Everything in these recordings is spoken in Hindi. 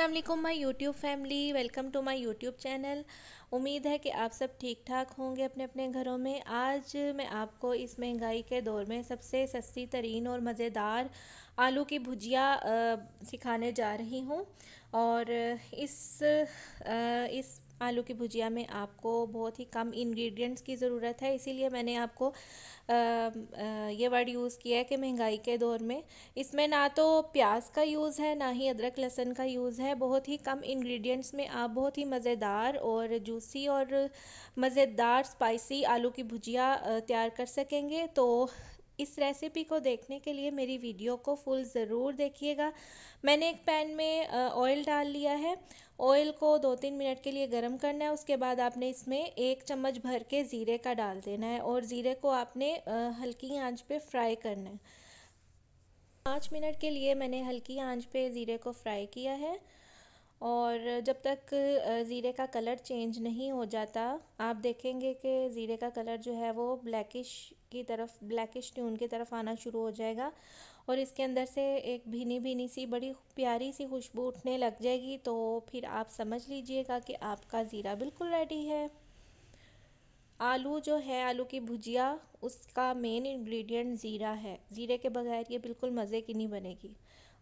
Aslam my YouTube family welcome to my YouTube channel उम्मीद है कि आप सब ठीक ठाक होंगे अपने अपने घरों में आज मैं आपको इस महंगाई के दौर में सबसे सस्ती तरीन और मज़ेदार आलू की भुजिया सिखाने जा रही हूँ और इस आ, इस आलू की भुजिया में आपको बहुत ही कम इंग्रेडिएंट्स की ज़रूरत है इसीलिए मैंने आपको ये वर्ड यूज़ किया है कि महंगाई के दौर में इसमें ना तो प्याज का यूज़ है ना ही अदरक लहसन का यूज़ है बहुत ही कम इंग्रेडिएंट्स में आप बहुत ही मज़ेदार और जूसी और मज़ेदार स्पाइसी आलू की भुजिया तैयार कर सकेंगे तो इस रेसिपी को देखने के लिए मेरी वीडियो को फुल ज़रूर देखिएगा मैंने एक पैन में ऑयल डाल लिया है ऑयल को दो तीन मिनट के लिए गर्म करना है उसके बाद आपने इसमें एक चम्मच भर के ज़ीरे का डाल देना है और ज़ीरे को आपने हल्की आँच पर फ्राई करना है पाँच मिनट के लिए मैंने हल्की आँच पर ज़ीरे को फ्राई किया है और जब तक ज़ीरे का कलर चेंज नहीं हो जाता आप देखेंगे कि ज़ीरे का कलर जो है वो ब्लैकिश की तरफ ब्लैकिश ट्यून की तरफ आना शुरू हो जाएगा और इसके अंदर से एक भीनी भीनी सी बड़ी प्यारी सी खुशबू उठने लग जाएगी तो फिर आप समझ लीजिएगा कि आपका ज़ीरा बिल्कुल रेडी है आलू जो है आलू की भुजिया उसका मेन इंग्रेडिएंट ज़ीरा है ज़ीरे के बगैर ये बिल्कुल मज़े की नहीं बनेगी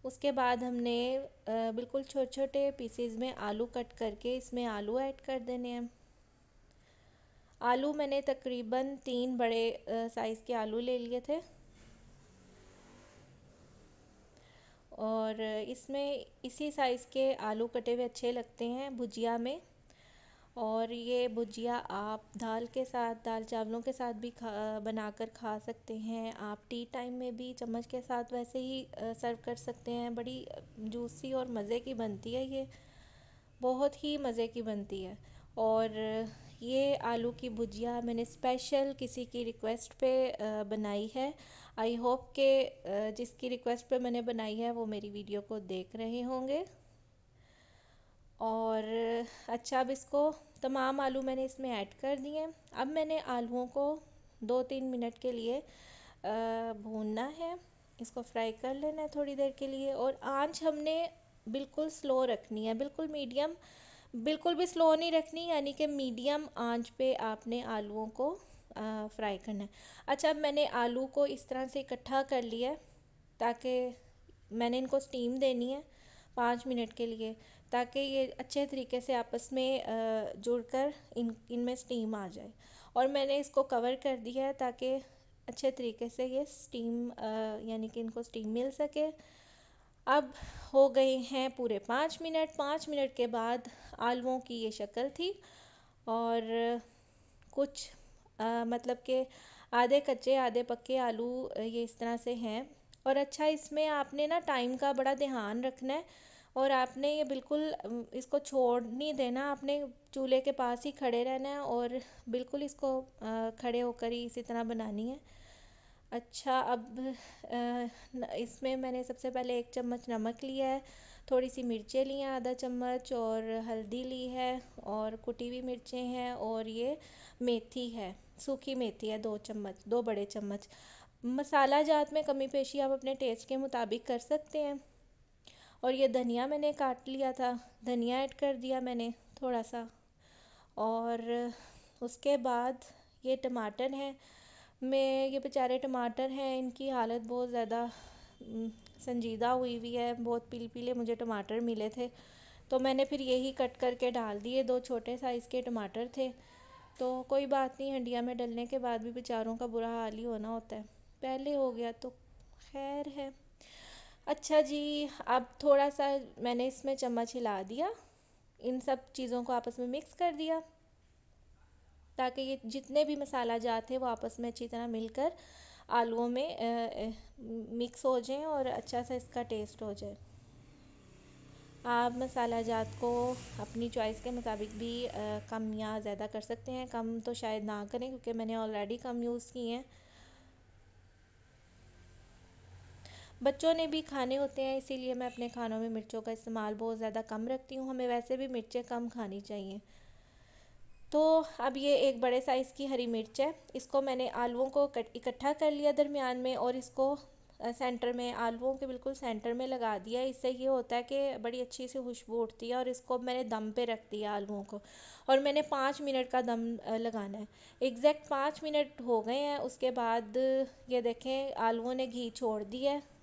उसके बाद हमने बिल्कुल छोटे छोटे पीसेज में आलू कट करके इसमें आलू ऐड कर देने हैं आलू मैंने तकरीबन तीन बड़े साइज़ के आलू ले लिए थे और इसमें इसी साइज़ के आलू कटे हुए अच्छे लगते हैं भुजिया में और ये भुजिया आप दाल के साथ दाल चावलों के साथ भी खा बनाकर खा सकते हैं आप टी टाइम में भी चम्मच के साथ वैसे ही सर्व कर सकते हैं बड़ी जूसी और मज़े की बनती है ये बहुत ही मज़े की बनती है और ये आलू की भुजिया मैंने स्पेशल किसी की रिक्वेस्ट पे बनाई है आई होप के जिसकी रिक्वेस्ट पे मैंने बनाई है वो मेरी वीडियो को देख रहे होंगे और अच्छा अब इसको तमाम आलू मैंने इसमें ऐड कर दिए अब मैंने आलूओं को दो तीन मिनट के लिए भूनना है इसको फ्राई कर लेना है थोड़ी देर के लिए और आंच हमने बिल्कुल स्लो रखनी है बिल्कुल मीडियम बिल्कुल भी स्लो नहीं रखनी यानी कि मीडियम आंच पे आपने आलूओं को फ्राई करना है अच्छा अब मैंने आलू को इस तरह से इकट्ठा कर लिया ताकि मैंने इनको स्टीम देनी है पाँच मिनट के लिए ताकि ये अच्छे तरीके से आपस में जुड़ कर इन इनमें स्टीम आ जाए और मैंने इसको कवर कर दिया है ताकि अच्छे तरीके से ये स्टीम यानी कि इनको स्टीम मिल सके अब हो गए हैं पूरे पाँच मिनट पाँच मिनट के बाद आलुओं की ये शक्ल थी और कुछ आ, मतलब के आधे कच्चे आधे पक्के आलू ये इस तरह से हैं और अच्छा इसमें आपने ना टाइम का बड़ा ध्यान रखना है और आपने ये बिल्कुल इसको छोड़ नहीं देना आपने चूल्हे के पास ही खड़े रहना है और बिल्कुल इसको खड़े होकर ही इसी तरह बनानी है अच्छा अब इसमें मैंने सबसे पहले एक चम्मच नमक लिया है थोड़ी सी मिर्चें ली हैं आधा चम्मच और हल्दी ली है और कुटी हुई मिर्चें हैं और ये मेथी है सूखी मेथी है दो चम्मच दो बड़े चम्मच मसाला जात में कमी पेशी आप अपने टेस्ट के मुताबिक कर सकते हैं और ये धनिया मैंने काट लिया था धनिया ऐड कर दिया मैंने थोड़ा सा और उसके बाद ये टमाटर हैं मैं ये बेचारे टमाटर हैं इनकी हालत बहुत ज़्यादा संजीदा हुई हुई है बहुत पीले पीले मुझे टमाटर मिले थे तो मैंने फिर यही कट करके डाल दिए दो छोटे साइज़ के टमाटर थे तो कोई बात नहीं हंडिया में डलने के बाद भी बेचारों का बुरा हाल ही होना होता है पहले हो गया तो खैर है अच्छा जी अब थोड़ा सा मैंने इसमें चम्मच हिला दिया इन सब चीज़ों को आपस में मिक्स कर दिया ताकि ये जितने भी मसाला जात है वो आपस में अच्छी तरह मिलकर आलूओं में आ, मिक्स हो जाएं और अच्छा सा इसका टेस्ट हो जाए आप मसाला जात को अपनी चॉइस के मुताबिक भी आ, कम या ज़्यादा कर सकते हैं कम तो शायद ना करें क्योंकि मैंने ऑलरेडी कम यूज़ किए हैं बच्चों ने भी खाने होते हैं इसीलिए मैं अपने खानों में मिर्चों का इस्तेमाल बहुत ज़्यादा कम रखती हूँ हमें वैसे भी मिर्चें कम खानी चाहिए तो अब ये एक बड़े साइज़ की हरी मिर्च है इसको मैंने आलूओं को इकट्ठा कर लिया दरमियान में और इसको सेंटर में आलुओं के बिल्कुल सेंटर में लगा दिया इससे ये होता है कि बड़ी अच्छी सी खुशबू उठती है और इसको मैंने दम पे रख दिया आलूओं को और मैंने पाँच मिनट का दम लगाना है एग्जैक्ट पाँच मिनट हो गए हैं उसके बाद ये देखें आलुओं ने घी छोड़ दिया है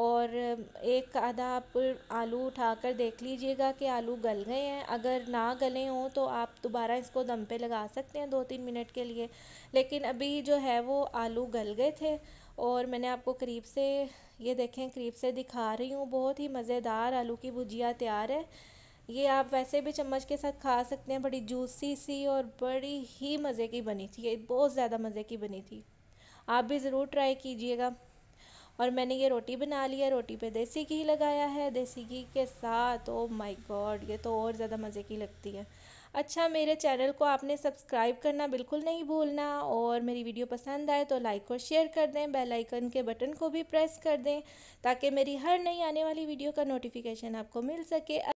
और एक आधा आप आलू उठाकर देख लीजिएगा कि आलू गल गए हैं अगर ना गले हों तो आप दोबारा इसको दम पे लगा सकते हैं दो तीन मिनट के लिए लेकिन अभी जो है वो आलू गल गए थे और मैंने आपको करीब से ये देखें करीब से दिखा रही हूँ बहुत ही मज़ेदार आलू की भुजिया तैयार है ये आप वैसे भी चम्मच के साथ खा सकते हैं बड़ी जूसी सी और बड़ी ही मज़े की बनी थी ये बहुत ज़्यादा मज़े की बनी थी आप भी ज़रूर ट्राई कीजिएगा और मैंने ये रोटी बना लिया रोटी पे देसी घी लगाया है देसी घी के साथ ओ माय गॉड ये तो और ज़्यादा मज़े की लगती है अच्छा मेरे चैनल को आपने सब्सक्राइब करना बिल्कुल नहीं भूलना और मेरी वीडियो पसंद आए तो लाइक और शेयर कर दें बेल आइकन के बटन को भी प्रेस कर दें ताकि मेरी हर नई आने वाली वीडियो का नोटिफिकेशन आपको मिल सके